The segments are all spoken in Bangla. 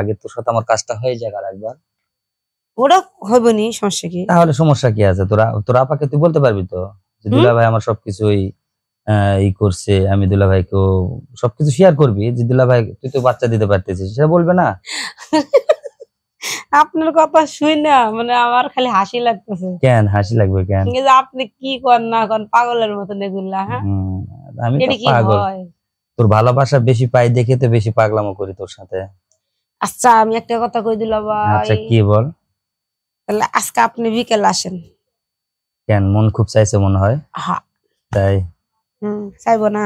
আগে তোর সাথে আমার কাজটা হয়ে যাক আর একবার ওরা হবে নি সমস্যা কি তাহলে সমস্যা কি আছে তোরা তোর আপাকে তুই বলতে পারবি তো যে দুলা ভাই আমার সবকিছুই ই করছে আমি দুলা ভাইকে সবকিছু শেয়ার করবি যে দুলা ভাই তুই তো বাচ্চা দিতে পারতেছিস সেটা বলবে না আপনার কথা শুই না মানে আমার খালি হাসি লাগতেছে কেন হাসি লাগবে কেন আপনি কি কর না কর পাগলের মতন নেগুলা হ্যাঁ আমি পাগল তোর ভালোবাসা বেশি পাই দেখে তো বেশি পাগলামো করি তোর সাথে আচ্ছা আমি একটা কথা কই দিলাম আচ্ছা কি বল তাহলে আজকে আপনি বিকেল আসেন কেন মন খুব চাইছে মনে হয় হ্যাঁ তাই হুম চাইবো না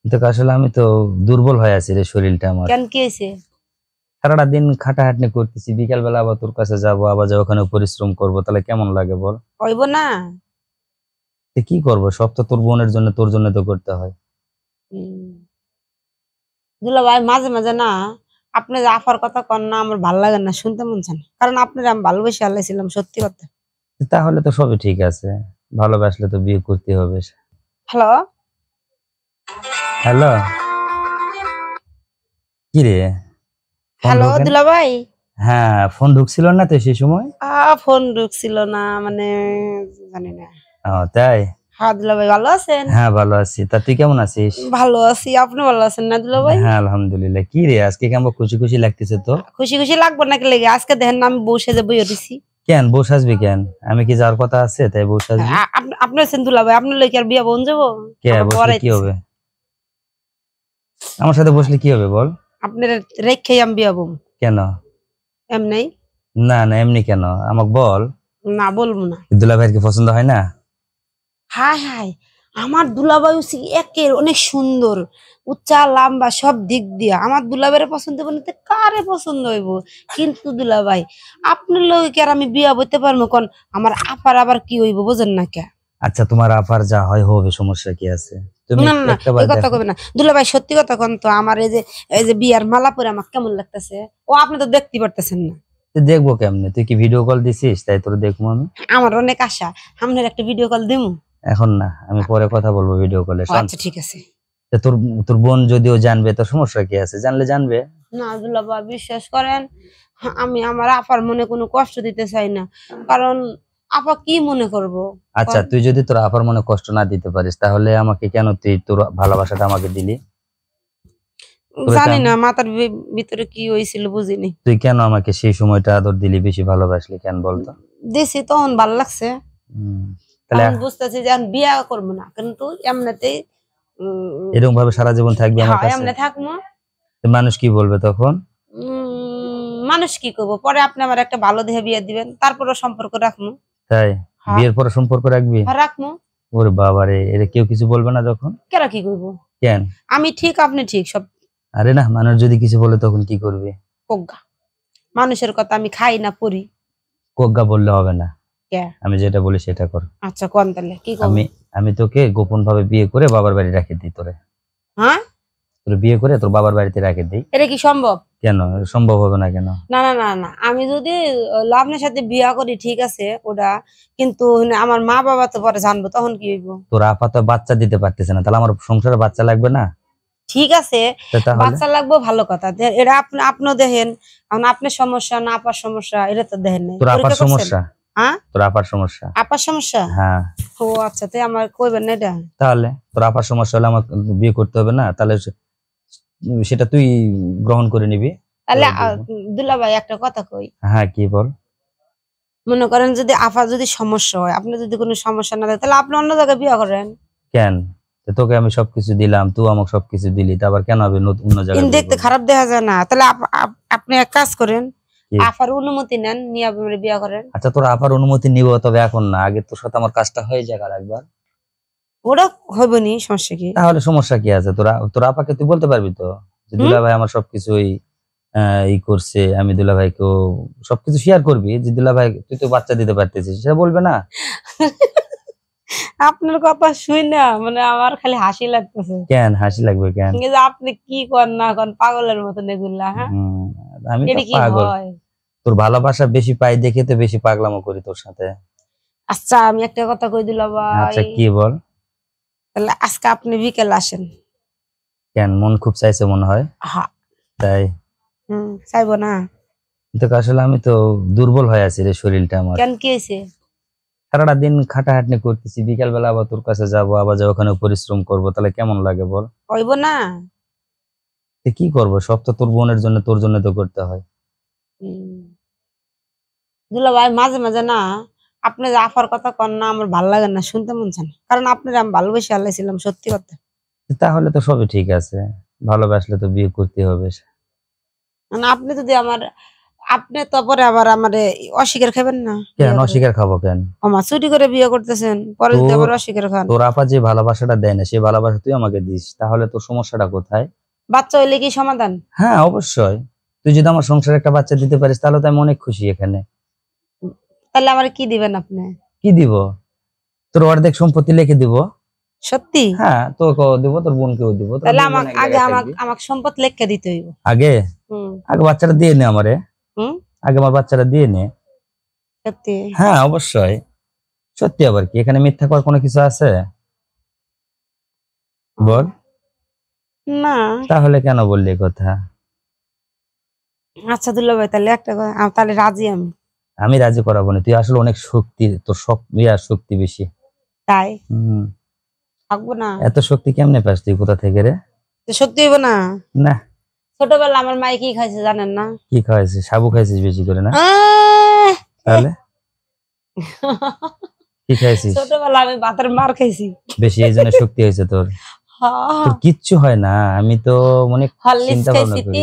কিন্তু আসলে আমি তো দুর্বল হয়ে আছি রে শরীরটা আমার কেন কি হইছে সারাটা দিন খাটাহাটনি করতেছি বিকেল বেলা আবার তোর কাছে যাব আবার যাব ওখানে পরিশ্রম করব তাহলে কেমন লাগে বল কইবো না কি করব সব তো তোর বোনের জন্য তোর জন্য তো করতে হয় দুলা ভাই মাঝে মাঝে না আপনি যে আফার কথা কন না আমার ভালো লাগে না শুনতে মন চান কারণ আপনারা আমি ভালোবেসে আল্লাহ সত্যি কথা তাহলে তো সবই ঠিক আছে ভালোবাসলে তো বিয়ে করতে হবে হ্যালো হ্যালো কি রে হ্যালো দুলা ভাই হ্যাঁ ফোন ঢুকছিল না তো সেই সময় ফোন ঢুকছিল না মানে জানি না ও তাই হ্যাঁ ভালো আছি তা তুই কেমন আছিস ভালো আছি আপনি ভালো না হ্যাঁ, আলহামদুলিল্লাহ কি রে আজকে খুশি খুশি লাগতেছে তো খুশি খুশি লাগবে আপনার বিয়া বোন যাবো আমার সাথে বসলে কি হবে বল রেখে আমি বিয়া কেন এমনি না না এমনি কেন আমাকে বল না বলবো না দুলা কি পছন্দ হয় না হায় হায় আমার দুলাবায়ু একের অনেক সুন্দর উচ্চা লম্বা সব দিক দিয়ে আমার দুলাবাইয়ের পছন্দ বলতে কারে পছন্দ হইব কিন্তু দুলাবাই আপনার লোক আর আমি বিয়া বইতে পারবো কোন আমার আপার আবার কি হইব বোঝেন না কে আচ্ছা তোমার আপার যা হয় হবে সমস্যা কি আছে সত্যি কথা আমার এই যে এই যে বিয়ার মালা পরে আমার কেমন লাগতেছে ও আপনি তো দেখতে পারতেছেন না দেখবো তুই কি ভিডিও কল দিছিস তাই তোর দেখবো আমার অনেক আশা আপনার একটা ভিডিও কল দিমু এখন না আমি পরে কথা বলবো ভিডিও কলে আচ্ছা ঠিক আছে তোর তোর বোন যদিও জানবে তো সমস্যা কি আছে জানলে জানবে না বাবা বিশ্বাস করেন আমি আমার আপার মনে কোনো কষ্ট দিতে চাই না কারণ আপা কি মনে করব আচ্ছা তুই যদি তোর আপার মনে কষ্ট না দিতে পারিস তাহলে আমাকে কেন তুই তোর ভালোবাসাটা আমাকে দিলি জানি না মাথার ভিতরে কি হয়েছিল বুঝিনি তুই কেন আমাকে সেই সময়টা আদর দিলি বেশি ভালোবাসলি কেন বলতো দিছি তখন ভালো লাগছে আমি বুঝতেছি যে আমি বিয়া করবো না কিন্তু এমনিতেই এরকম ভাবে সারা জীবন থাকবে হ্যাঁ, থাকবো মানুষ কি বলবে তখন মানুষ কি করবো পরে আপনি আমার একটা ভালো দেহে বিয়ে দিবেন তারপরে সম্পর্ক রাখবো তাই হ্যাঁ। বিয়ের পরে সম্পর্ক রাখবি হ্যাঁ, রাখবো ওর বাবা রে এটা কেউ কিছু বলবে না যখন কেরা কি করবো কেন আমি ঠিক আপনি ঠিক সব আরে না মানুষ যদি কিছু বলে তখন কি করবে কজ্ঞা মানুষের কথা আমি খাই না পড়ি কজ্ঞা বললে হবে না আমি যেটা বলি সেটা কর আচ্ছা কোন তাহলে কি আমি আমি তোকে গোপন ভাবে বিয়ে করে বাবার বাড়ি রেখে দিই তোরে হ্যাঁ তোর বিয়ে করে তোর বাবার বাড়িতে রেখে দিই এটা কি সম্ভব কেন সম্ভব হবে না কেন না না না না আমি যদি লাভনের সাথে বিয়ে করি ঠিক আছে ওটা কিন্তু আমার মা বাবা তো পরে জানবো তখন কি হইব তোর আপা তো বাচ্চা দিতে পারতেছে না তাহলে আমার সংসারে বাচ্চা লাগবে না ঠিক আছে বাচ্চা লাগবে ভালো কথা এটা আপনি আপনি দেখেন আপনার সমস্যা না আপার সমস্যা এটা তো দেখেন না তোর আপার সমস্যা হ্যাঁ তোর আপার সমস্যা আপার সমস্যা হ্যাঁ ও আচ্ছা আমার কইবেন না এটা তাহলে তোর আপার সমস্যা হলে বিয়ে করতে হবে না তাহলে সেটা তুই গ্রহণ করে নিবি ভাই একটা কথা কই হ্যাঁ কি বল মনে করেন যদি আপা যদি সমস্যা হয় আপনি যদি কোনো সমস্যা না থাকে তাহলে আপনি অন্য জায়গায় বিয়ে করেন কেন তোকে আমি সবকিছু দিলাম তুই আমাকে সবকিছু দিলি আবার কেন হবে অন্য জায়গায় দেখতে খারাপ দেখা যায় না তাহলে আপনি এক কাজ করেন আফার অনুমতি নেন নিয়ে আপনি বিয়ে করেন আচ্ছা তোর আফার অনুমতি নিব তবে এখন না আগে তোর সাথে আমার কাজটা হয়ে যাক আর একবার ওটা হবে নি সমস্যা কি তাহলে সমস্যা কি আছে তোরা তোর আপাকে তুই বলতে পারবি তো দুলা ভাই আমার সবকিছুই ই করছে আমি দুলা ভাইকে সবকিছু শেয়ার করবি যে দুলা ভাই তুই তো বাচ্চা দিতে পারতেছিস সেটা বলবে না আপনার কথা শুই না মানে আমার খালি হাসি লাগতেছে কেন হাসি লাগবে কেন আপনি কি কর না কর পাগলের মতন এগুলা হ্যাঁ আমি তো পাগল তোর ভালোবাসা বেশি পাই দেখে তো বেশি পাগলামো করি তোর সাথে আচ্ছা আমি একটা কথা কই দিলাম ভাই আচ্ছা কি বল তাহলে আজকে আপনি বিকেল আসেন কেন মন খুব চাইছে মনে হয় হ্যাঁ তাই হুম চাইবো না কিন্তু আসলে আমি তো দুর্বল হয়ে আছি রে শরীরটা আমার কেন কি হইছে সারাটা দিন খাটাহাটনি করতেছি বিকাল বেলা আবার তোর কাছে যাবো আবার যা ওখানে পরিশ্রম করবো তাহলে কেমন লাগে বল হইব না কি করব সব তো তোর বোনের জন্য তোর জন্য তো করতে হয় দুলা ভাই মাঝে মাঝে না আপনি যে কথা কন না আমার ভালো লাগে না শুনতে মন চান কারণ আপনি আমি ভালোবেসে আল্লাহ ছিলাম সত্যি কথা তাহলে তো সবই ঠিক আছে ভালোবাসলে তো বিয়ে করতে হবে না আপনি যদি আমার আপনি তারপরে আবার আমার অস্বীকার খাবেন না কেন অস্বীকার খাবো কেন আমার চুরি করে বিয়ে করতেছেন পরে যদি আবার অস্বীকার খান তোর আপা যে ভালোবাসাটা দেয় না সেই ভালোবাসা তুই আমাকে দিস তাহলে তোর সমস্যাটা কোথায় বাচ্চা হইলে কি সমাধান হ্যাঁ অবশ্যই তুই যদি আমার সংসারে একটা বাচ্চা দিতে পারিস তাহলে তো আমি অনেক খুশি এখানে তাহলে আমার কি দিবেন আপনি কি দিব তোর অর্ধেক সম্পত্তি লিখে দিব সত্যি হ্যাঁ তোকেও দিব তোর বোনকেও দিব তাহলে আমাকে আগে আমাকে আমাকে সম্পদ লিখে দিতে হইব আগে আগে বাচ্চাটা দিয়ে নে আমারে আগে আমার বাচ্চাটা দিয়ে নে সত্যি হ্যাঁ অবশ্যই সত্যি আবার কি এখানে মিথ্যা করার কোনো কিছু আছে বল না তাহলে কেন বললি কথা আচ্ছা দুল্লা ভাই তাহলে একটা কথা তাহলে রাজি আমি আমি রাজি করাবো না তুই আসলে অনেক শক্তি তোর সব ইয়া শক্তি বেশি তাই থাকবো না এত শক্তি কেমনে পাস তুই কোথা থেকে রে শক্তি হইব না না ছোটবেলা আমার মায়ে কি খাইছে জানেন না কি খাইছে সাবু খাইছিস বেশি করে না তাহলে কি খাইছিস ছোটবেলা আমি বাতের মার খাইছি বেশি এই জন্য শক্তি হয়েছে তোর কিচ্ছু হয় না আমি তো অনেক চিন্তা ভাবনা করি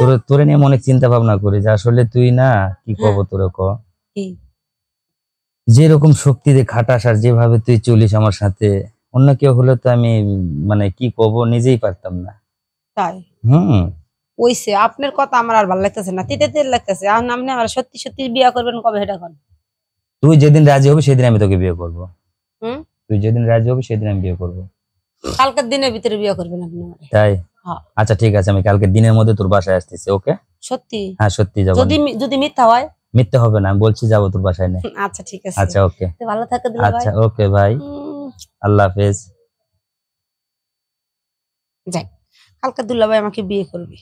তোরে তোরে নিয়ে অনেক চিন্তা ভাবনা করি যে আসলে তুই না কি হ্যাঁ। কব তোরে ক রকম শক্তি দিয়ে খাটাস আর যেভাবে তুই চলিস আমার সাথে অন্য কেউ হলে তো আমি মানে কি কব নিজেই পারতাম না তাই হুম ওইসে আপনার কথা আমার আর ভালো লাগতেছে না তিতে তেল লাগতেছে আর নামনে আমার সত্যি সত্যি বিয়ে করবেন কবে সেটা কোন তুই যেদিন রাজি হবি সেদিন আমি তোকে বিয়ে করব হুম তুই যেদিন রাজি হবি সেদিন আমি বিয়ে করব কালকের দিনের ভিতরে বিয়ে করবেন আপনি তাই হ্যাঁ। আচ্ছা ঠিক আছে আমি কালকে দিনের মধ্যে তোর বাসায় আসতেছি ওকে সত্যি হ্যাঁ সত্যি যাব যদি যদি মিথ্যা হয় মিথ্যা হবে না বলছি যাব তোর বাসায় না আচ্ছা ঠিক আছে আচ্ছা ওকে ভালো থাকো আচ্ছা, ভাই আচ্ছা ওকে ভাই আল্লাহ হাফেজ যাই কালকে দুল্লা ভাই আমাকে বিয়ে করবি